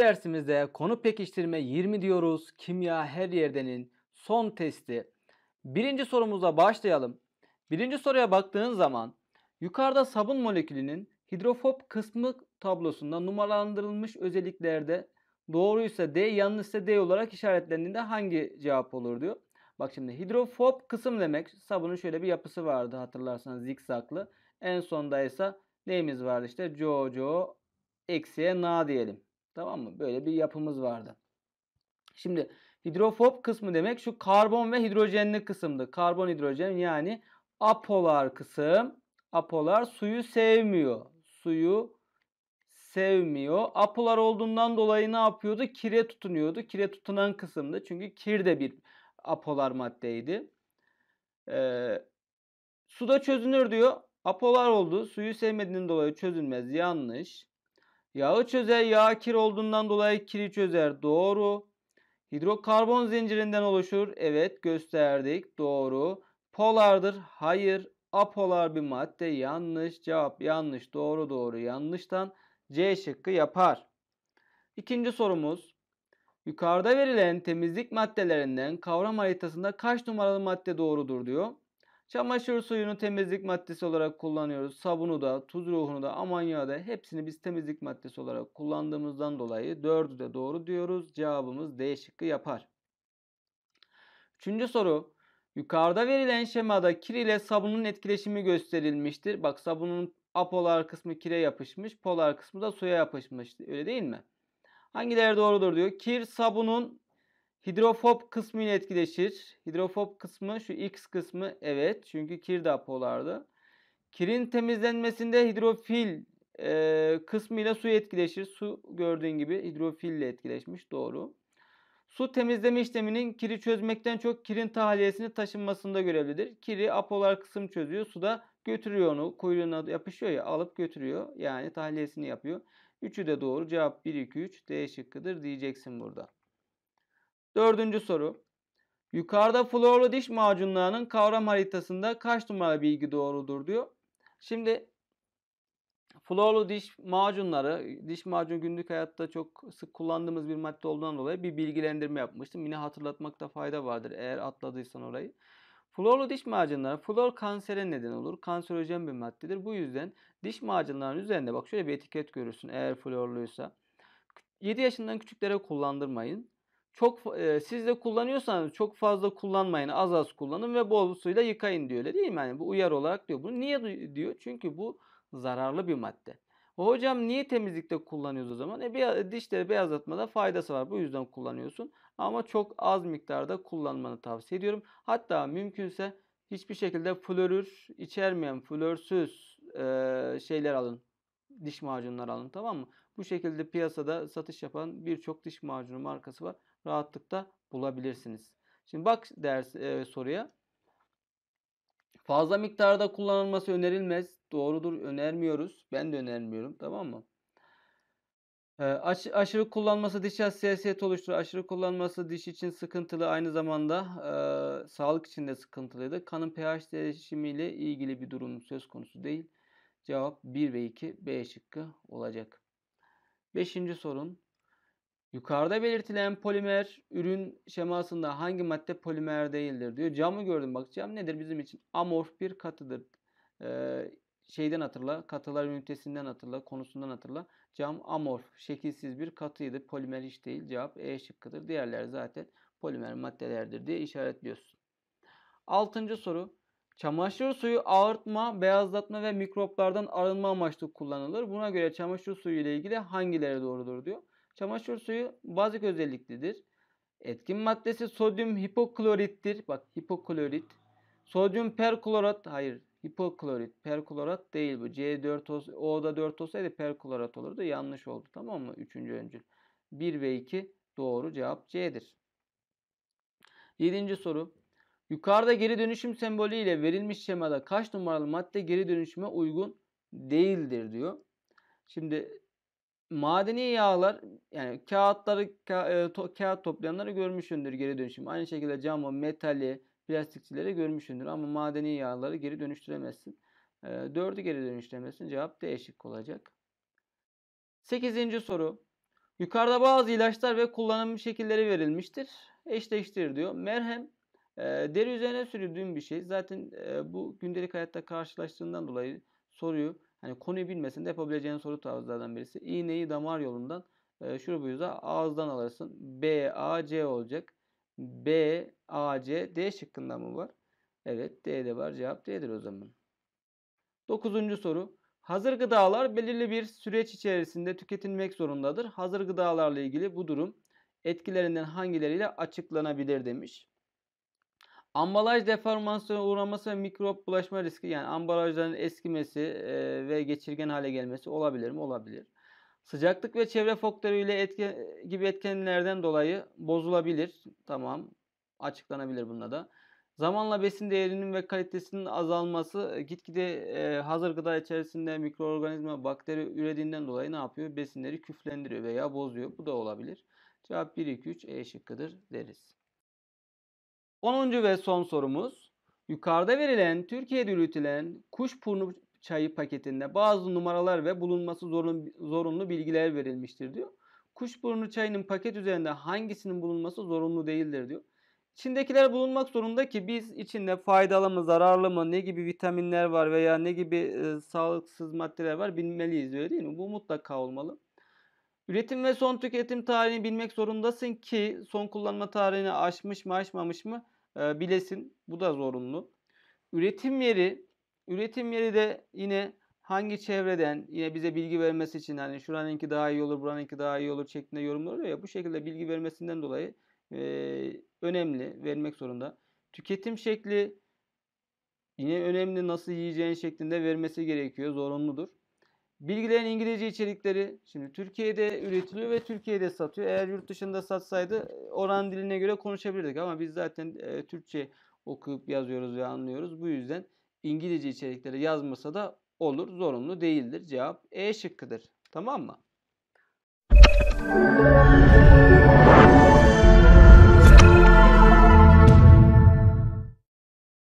dersimizde konu pekiştirme 20 diyoruz. Kimya her yerdenin son testi. Birinci sorumuza başlayalım. Birinci soruya baktığın zaman yukarıda sabun molekülünün hidrofob kısmı tablosunda numaralandırılmış özelliklerde doğruysa D yanlışsa D olarak işaretlendiğinde hangi cevap olur diyor. Bak şimdi hidrofob kısım demek sabunun şöyle bir yapısı vardı hatırlarsanız zikzaklı. En sondaysa neyimiz vardı işte coco eksiye na diyelim. Tamam mı? Böyle bir yapımız vardı. Şimdi hidrofob kısmı demek şu karbon ve hidrojenli kısımdı. Karbon hidrojen yani apolar kısım. Apolar suyu sevmiyor. Suyu sevmiyor. Apolar olduğundan dolayı ne yapıyordu? Kire tutunuyordu. Kire tutunan kısımdı. Çünkü kir de bir apolar maddeydi. Ee, suda çözünür diyor. Apolar oldu. Suyu sevmediğinden dolayı çözülmez. Yanlış. Yağı çözer yağ kir olduğundan dolayı kiri çözer. Doğru. Hidrokarbon zincirinden oluşur. Evet gösterdik. Doğru. Polardır. Hayır. Apolar bir madde. Yanlış. Cevap yanlış. Doğru doğru. Yanlıştan C şıkkı yapar. İkinci sorumuz. Yukarıda verilen temizlik maddelerinden kavram haritasında kaç numaralı madde doğrudur diyor. Çamaşır suyunu temizlik maddesi olarak kullanıyoruz. Sabunu da, tuz ruhunu da, amonyağı da hepsini biz temizlik maddesi olarak kullandığımızdan dolayı dördü de doğru diyoruz. Cevabımız D şıkkı yapar. Üçüncü soru. Yukarıda verilen şemada kir ile sabunun etkileşimi gösterilmiştir. Bak sabunun apolar kısmı kire yapışmış, polar kısmı da suya yapışmış. Öyle değil mi? Hangileri doğrudur diyor. Kir sabunun Hidrofob kısmı ile etkileşir. Hidrofob kısmı şu X kısmı evet çünkü kir de apolardı. Kirin temizlenmesinde hidrofil e, kısmı ile su etkileşir. Su gördüğün gibi hidrofil ile etkileşmiş doğru. Su temizleme işleminin kiri çözmekten çok kirin tahliyesini taşınmasında görevlidir. Kiri apolar kısım çözüyor. Su da götürüyor onu. Kuyruğuna yapışıyor ya alıp götürüyor. Yani tahliyesini yapıyor. Üçü de doğru. Cevap 1, 2, 3 D şıkkıdır diyeceksin burada. Dördüncü soru. Yukarıda florlu diş macunlarının kavram haritasında kaç numara bilgi doğrudur diyor. Şimdi florlu diş macunları, diş macun günlük hayatta çok sık kullandığımız bir madde olduğundan dolayı bir bilgilendirme yapmıştım. Yine hatırlatmakta fayda vardır eğer atladıysan orayı. Florlu diş macunları flor kansere neden olur. Kanserojen bir maddedir. Bu yüzden diş macunlarının üzerinde bak şöyle bir etiket görürsün eğer florluysa. 7 yaşından küçüklere kullandırmayın çok e, siz de kullanıyorsanız çok fazla kullanmayın. Az az kullanın ve bol suyla yıkayın diyor öyle değil mi? Yani bu uyar olarak diyor. Bunu niye diyor? Çünkü bu zararlı bir madde. Hocam niye temizlikte kullanıyoruz o zaman? E, be, dişleri beyazlatmada faydası var. Bu yüzden kullanıyorsun. Ama çok az miktarda kullanmanı tavsiye ediyorum. Hatta mümkünse hiçbir şekilde florür içermeyen flörsüz e, şeyler alın. Diş macunları alın tamam mı? Bu şekilde piyasada satış yapan birçok diş macunu markası var rahatlıkla bulabilirsiniz. Şimdi bak ders e, soruya. Fazla miktarda kullanılması önerilmez. Doğrudur önermiyoruz. Ben de önermiyorum tamam mı? E, aş, aşırı kullanması diş hassasiyet oluşturur. Aşırı kullanması diş için sıkıntılı. Aynı zamanda e, sağlık için de sıkıntılıydı. Kanın pH değişimiyle ilgili bir durum söz konusu değil. Cevap 1 ve 2 B şıkkı olacak. Beşinci sorun Yukarıda belirtilen polimer ürün şemasında hangi madde polimer değildir diyor. Camı gördüm bak cam nedir bizim için? Amorf bir katıdır. Ee, şeyden hatırla katılar ünitesinden hatırla konusundan hatırla. Cam amorf şekilsiz bir katıydı. Polimer hiç değil cevap E şıkkıdır. Diğerler zaten polimer maddelerdir diye işaretliyorsun. Altıncı soru. Çamaşır suyu ağırtma, beyazlatma ve mikroplardan arınma amaçlı kullanılır. Buna göre çamaşır suyu ile ilgili hangileri doğrudur diyor. Çamaşır suyu bazik özelliklidir. Etkin maddesi sodyum hipoklorittir. Bak hipoklorit. Sodyum perklorat. Hayır hipoklorit. Perklorat değil bu. C4 O'da 4 olsaydı perklorat olurdu. Yanlış oldu. Tamam mı? Üçüncü öncül. 1 ve 2 doğru cevap C'dir. Yedinci soru. Yukarıda geri dönüşüm sembolü ile verilmiş şemada kaç numaralı madde geri dönüşüme uygun değildir diyor. Şimdi madeni yağlar yani kağıtları ka, e, to, kağıt toplayanları görmüşsündür geri dönüşüm. Aynı şekilde camı, metali, plastikçileri görmüşsündür ama madeni yağları geri dönüştüremezsin. E, 4'ü geri dönüştüremezsin. Cevap değişik olacak. Sekizinci soru. Yukarıda bazı ilaçlar ve kullanım şekilleri verilmiştir. Eşleştir diyor. Merhem e, deri üzerine sürüldüğün bir şey. Zaten e, bu gündelik hayatta karşılaştığından dolayı soruyu Hani konuyu de yapabileceğin soru tarzlardan birisi. İğneyi damar yolundan e, şurubuyuza ağızdan alırsın. B, A, C olacak. B, A, C, D şıkkında mı var? Evet D'de var. Cevap D'dir o zaman. Dokuzuncu soru. Hazır gıdalar belirli bir süreç içerisinde tüketilmek zorundadır. Hazır gıdalarla ilgili bu durum etkilerinden hangileriyle açıklanabilir demiş. Ambalaj deformasyonu uğraması ve mikrop bulaşma riski yani ambalajların eskimesi e, ve geçirgen hale gelmesi olabilir mi? Olabilir. Sıcaklık ve çevre faktörüyle etki gibi etkenlerden dolayı bozulabilir. Tamam. Açıklanabilir bununla da. Zamanla besin değerinin ve kalitesinin azalması gitgide e, hazır gıda içerisinde mikroorganizma, bakteri ürediğinden dolayı ne yapıyor? Besinleri küflendiriyor veya bozuyor. Bu da olabilir. Cevap 1, 2, 3 E şıkkıdır deriz. 10. ve son sorumuz. Yukarıda verilen Türkiye'de üretilen burnu çayı paketinde bazı numaralar ve bulunması zorunlu, bilgiler verilmiştir diyor. Kuş burnu çayının paket üzerinde hangisinin bulunması zorunlu değildir diyor. İçindekiler bulunmak zorunda ki biz içinde faydalı mı, zararlı mı, ne gibi vitaminler var veya ne gibi e, sağlıksız maddeler var bilmeliyiz öyle değil mi? Bu mutlaka olmalı. Üretim ve son tüketim tarihini bilmek zorundasın ki son kullanma tarihini aşmış mı aşmamış mı e, bilesin. Bu da zorunlu. Üretim yeri, üretim yeri de yine hangi çevreden yine bize bilgi vermesi için hani şuraninki daha iyi olur, buraninki daha iyi olur şeklinde yorumlar oluyor ya bu şekilde bilgi vermesinden dolayı e, önemli vermek zorunda. Tüketim şekli yine önemli nasıl yiyeceğin şeklinde vermesi gerekiyor, zorunludur. Bilgilerin İngilizce içerikleri şimdi Türkiye'de üretiliyor ve Türkiye'de satıyor. Eğer yurt dışında satsaydı e, oran diline göre konuşabilirdik ama biz zaten e, Türkçe okuyup yazıyoruz ve anlıyoruz. Bu yüzden İngilizce içerikleri yazmasa da olur. Zorunlu değildir. Cevap E şıkkıdır. Tamam mı?